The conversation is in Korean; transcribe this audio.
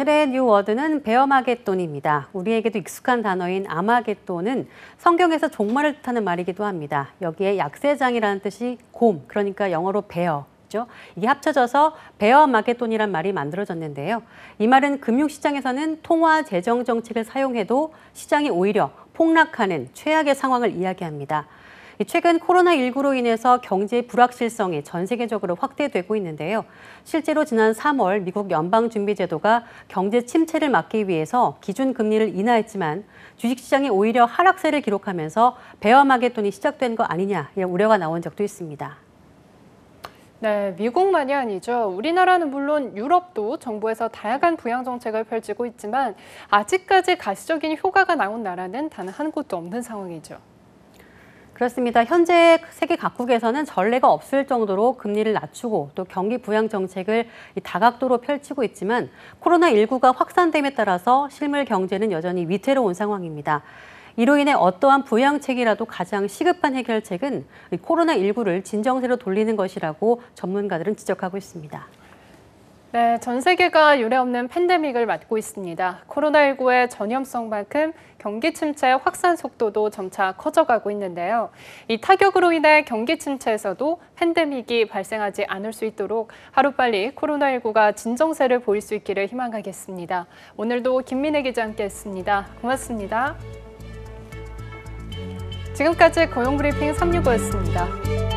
오늘의 뉴 워드는 베어마겟돈입니다. 우리에게도 익숙한 단어인 아마겟돈은 성경에서 종말을 뜻하는 말이기도 합니다. 여기에 약세장이라는 뜻이 곰, 그러니까 영어로 베어, 이게 합쳐져서 베어 마켓돈이란 말이 만들어졌는데요. 이 말은 금융시장에서는 통화 재정 정책을 사용해도 시장이 오히려 폭락하는 최악의 상황을 이야기합니다. 최근 코로나19로 인해서 경제 불확실성이 전 세계적으로 확대되고 있는데요. 실제로 지난 3월 미국 연방준비제도가 경제 침체를 막기 위해서 기준금리를 인하했지만 주식시장이 오히려 하락세를 기록하면서 베어마게돈이 시작된 거 아니냐 이런 우려가 나온 적도 있습니다. 네, 미국만이 아니죠. 우리나라는 물론 유럽도 정부에서 다양한 부양 정책을 펼치고 있지만 아직까지 가시적인 효과가 나온 나라는 단 한 곳도 없는 상황이죠. 그렇습니다. 현재 세계 각국에서는 전례가 없을 정도로 금리를 낮추고 또 경기 부양 정책을 다각도로 펼치고 있지만 코로나19가 확산됨에 따라서 실물 경제는 여전히 위태로운 상황입니다. 이로 인해 어떠한 부양책이라도 가장 시급한 해결책은 코로나19를 진정세로 돌리는 것이라고 전문가들은 지적하고 있습니다. 네, 전 세계가 유례없는 팬데믹을 맞고 있습니다. 코로나19의 전염성만큼 경기 침체 확산 속도도 점차 커져가고 있는데요. 이 타격으로 인해 경기 침체에서도 팬데믹이 발생하지 않을 수 있도록 하루빨리 코로나19가 진정세를 보일 수 있기를 희망하겠습니다. 오늘도 김민혜 기자 함께했습니다. 고맙습니다. 지금까지 고용브리핑 365였습니다.